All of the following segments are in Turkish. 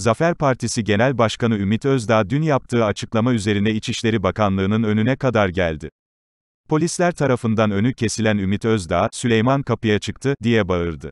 Zafer Partisi Genel Başkanı Ümit Özdağ dün yaptığı açıklama üzerine İçişleri Bakanlığı'nın önüne kadar geldi. Polisler tarafından önü kesilen Ümit Özdağ, Süleyman kapıya çıktı, diye bağırdı.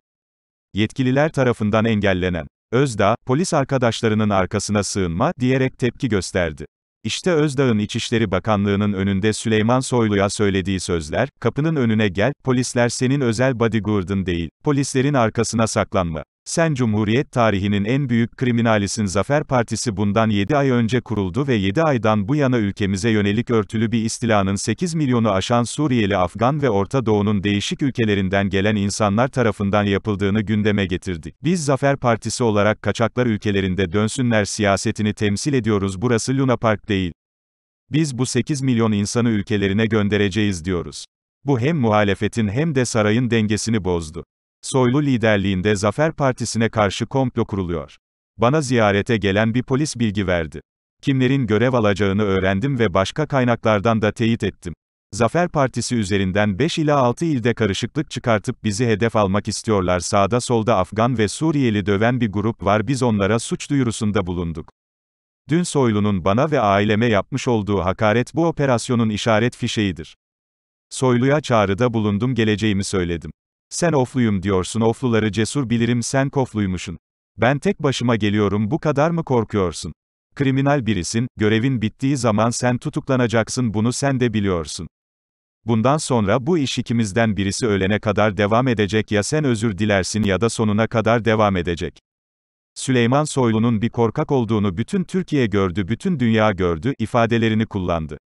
Yetkililer tarafından engellenen Özdağ, polis arkadaşlarının arkasına sığınma, diyerek tepki gösterdi. İşte Özdağ'ın İçişleri Bakanlığı'nın önünde Süleyman Soylu'ya söylediği sözler, kapının önüne gel, polisler senin özel bodyguardın değil, polislerin arkasına saklanma. Sen Cumhuriyet tarihinin en büyük kriminalisin Zafer Partisi bundan 7 ay önce kuruldu ve 7 aydan bu yana ülkemize yönelik örtülü bir istilanın 8 milyonu aşan Suriyeli Afgan ve Orta Doğu'nun değişik ülkelerinden gelen insanlar tarafından yapıldığını gündeme getirdi. Biz Zafer Partisi olarak kaçaklar ülkelerinde dönsünler siyasetini temsil ediyoruz burası Luna Park değil. Biz bu 8 milyon insanı ülkelerine göndereceğiz diyoruz. Bu hem muhalefetin hem de sarayın dengesini bozdu. Soylu liderliğinde Zafer Partisi'ne karşı komplo kuruluyor. Bana ziyarete gelen bir polis bilgi verdi. Kimlerin görev alacağını öğrendim ve başka kaynaklardan da teyit ettim. Zafer Partisi üzerinden 5 ila 6 ilde karışıklık çıkartıp bizi hedef almak istiyorlar. Sağda solda Afgan ve Suriyeli döven bir grup var. Biz onlara suç duyurusunda bulunduk. Dün Soylu'nun bana ve aileme yapmış olduğu hakaret bu operasyonun işaret fişeğidir. Soylu'ya çağrıda bulundum geleceğimi söyledim. Sen ofluyum diyorsun ofluları cesur bilirim sen kofluymuşsun. Ben tek başıma geliyorum bu kadar mı korkuyorsun? Kriminal birisin, görevin bittiği zaman sen tutuklanacaksın bunu sen de biliyorsun. Bundan sonra bu iş ikimizden birisi ölene kadar devam edecek ya sen özür dilersin ya da sonuna kadar devam edecek. Süleyman Soylu'nun bir korkak olduğunu bütün Türkiye gördü, bütün dünya gördü, ifadelerini kullandı.